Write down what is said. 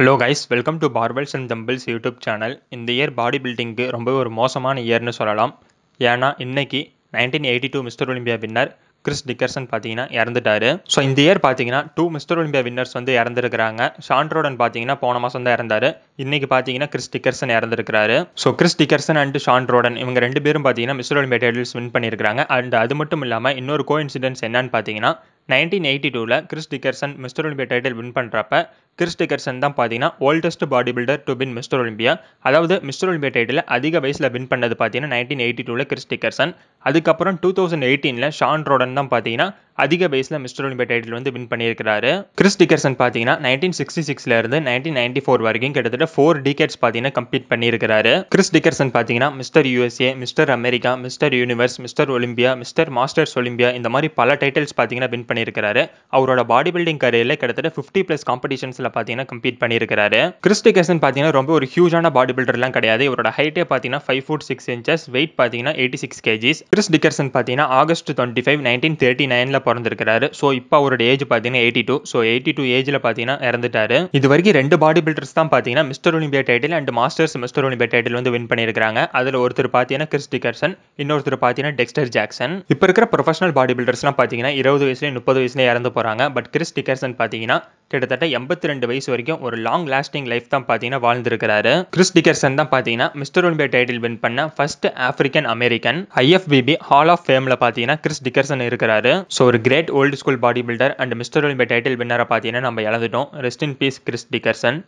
hello guys welcome to barbells and dumbbells YouTube channel இந்த year body பில்டிங்க்கு ரொம்ப ஒரு மோசமான இயர்னு சொல்லலாம் ஏன்னா இன்னைக்கு nineteen eighty two mister Olympia winner Chris Dickerson பார்த்தீங்கன்னா இறந்துட்டாரு ஸோ இந்த இயர் பார்த்தீங்கன்னா டூ மிஸ்டர் ஒலிம்பியா வின்னர்ஸ் வந்து இறந்துருக்கிறாங்க ஷான்ட்ரோடன் பார்த்தீங்கன்னா போன மாதம் தான் இறந்தாரு இன்னைக்கு பார்த்தீங்கன்னா கிறிஸ் டிக்கர்சன் இறந்துருக்கிறாரு so Chris Dickerson and Shawn Rhoden இவங்க ரெண்டு பேரும் பார்த்தீங்கன்னா மிஸ்டர் ஒலிம்பியா டைட்டில்ஸ் வின் பண்ணியிருக்காங்க அண்ட் அது மட்டும் இல்லாமல் இன்னொரு கோ இன்சிடென்ட்ஸ் என்னன்னு பார்த்தீங்கன்னா நைன்டீன் எயிட்டி டூவில் Chris Dickerson mister Olympia title win பண்ணுறப்ப கிறிஸ் டிகர்சன் தான் பார்த்தீங்கன்னா oldest body builder to win mister Olympia அதாவது மிஸ்டர் ஒலிம்பியா டைட்டில் அதிக வயசில் வின் பண்ணது பார்த்தீங்கன்னா நைன்டீன் எயிட்டி டூவில் கிறிஸ் டிகர்சன் அதுக்கப்புறம் டூ தௌசண்ட் எயிட்டீனில் ஷான் ரோடன் தான் பார்த்தீங்கன்னா அதிக பேஸில் மிஸ்டர் ஒலிம்பிக் டைட்டில் வந்து வின் பண்ணியிருக்கிறாரு கிறிஸ் டிக்கர்சன் பார்த்தீங்கன்னா நைன்டீன் சிக்ஸ்டி சிக்ஸ்லேருந்து நைன்டீன் நைன்டி ஃபோர் வரைக்கும் கிட்டத்தட்ட ஃபோர் டிகேட்ஸ் பார்த்தீங்கன்னா கம்ப்ளீட் பண்ணியிருக்கிறாரு கிறிஸ் டிக்கர்சன் பார்த்தீங்கன்னா mister USA mister America mister Universe mister Olympia mister Masters Olympia இந்த மாதிரி பல டைட்டில்ஸ் பார்த்தீங்கன்னா வின் பண்ணியிருக்காரு அவரோட பாடி பில்டிங் கரையில் கிட்டத்தட்ட ஃபிஃப்டி ப்ளஸ் காம்படிஷன்ஸில் பார்த்தீங்கன்னா கம்ப்ளீட் பண்ணியிருக்காரு கிறிஸ் டிக்கர்சன் பார்த்தீங்கன்னா ரொம்ப ஒரு ஹியூஜான பாடி பில்டர்லாம் கிடையாது இவரோட ஹைட்டே பார்த்தீங்கன்னா five foot six inches weight பார்த்தீங்கன்னா eighty six KGs Chris Dickerson பார்த்தீங்கன்னா August twenty five nineteen thirty நைனில் பிறந்திருக்கிறாரு ஸோ இப்போ அவரோட ஏஜ் பார்த்தீங்கன்னா eighty two so eighty two ஏஜில் பார்த்தீங்கன்னா இறந்துட்டாரு இது வரைக்கும் ரெண்டு பாடி பில்டர்ஸ் தான் பார்த்தீங்கன்னா mister Olympia title and masters mister Olympia title வந்து வின் பண்ணியிருக்காங்க அதில் ஒருத்தர் பார்த்தீங்கன்னா கிறிஸ் டிக்கர்சன் இன்னொருத்தர் பார்த்தீங்கன்னா டெக்ஸ்டர் ஜாக்சன் இப்போ இருக்கிற ப்ரொஃபஷனல் பாடி பில்டர்ஸ்லாம் பார்த்தீங்கன்னா இருபது வயசுலேயே முப்பது வயசுலேயே இறந்து போகிறாங்க பட் கிறிஸ் டிக்கர்சன் பார்த்தீங்கன்னா கிட்டத்தட்ட எண்பத்தி ரெண்டு வயசு வரைக்கும் ஒரு லாங் லாஸ்டிங் லைஃப் தான் பார்த்தீங்கன்னா வாழ்ந்திருக்கிறாரு கிறிஸ் டிகர்சன் தான் பார்த்தீங்கன்னா மிஸ்டர் ஒலிம்பியா டைட்டில் வின் பண்ண first African American IFBB hall of ஃபேமில் பார்த்தீங்கன்னா கிறிஸ் டிகர்சன் இருக்கிறாரு ஸோ ஒரு great old school body builder and mister Olympia title வின்னரை பார்த்தீங்கன்னா நம்ம இழந்துட்டோம் ரெஸ்ட் இன் பீஸ் கிறிஸ் டிகர்சன்